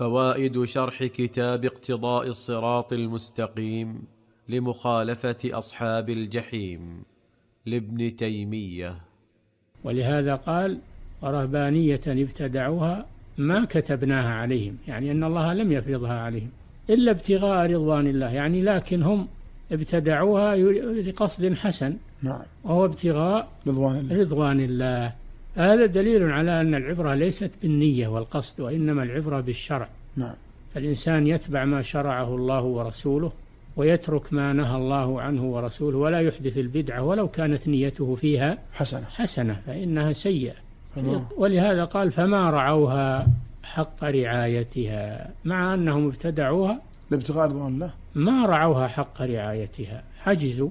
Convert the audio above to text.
فوائد شرح كتاب اقتضاء الصراط المستقيم لمخالفه اصحاب الجحيم لابن تيميه ولهذا قال ورهبانيه ابتدعوها ما كتبناها عليهم يعني ان الله لم يفرضها عليهم الا ابتغاء رضوان الله يعني لكن هم ابتدعوها لقصد حسن نعم وهو ابتغاء رضوان الله, رضوان الله هذا دليل على أن العبرة ليست بالنية والقصد وإنما العبرة بالشرع نعم فالإنسان يتبع ما شرعه الله ورسوله ويترك ما نهى الله عنه ورسوله ولا يحدث البدعة ولو كانت نيته فيها حسنة حسنة فإنها سيئة ولهذا قال فما رعوها حق رعايتها مع أنهم ابتدعوها لابتغاء رضوان الله ما رعوها حق رعايتها حجزوا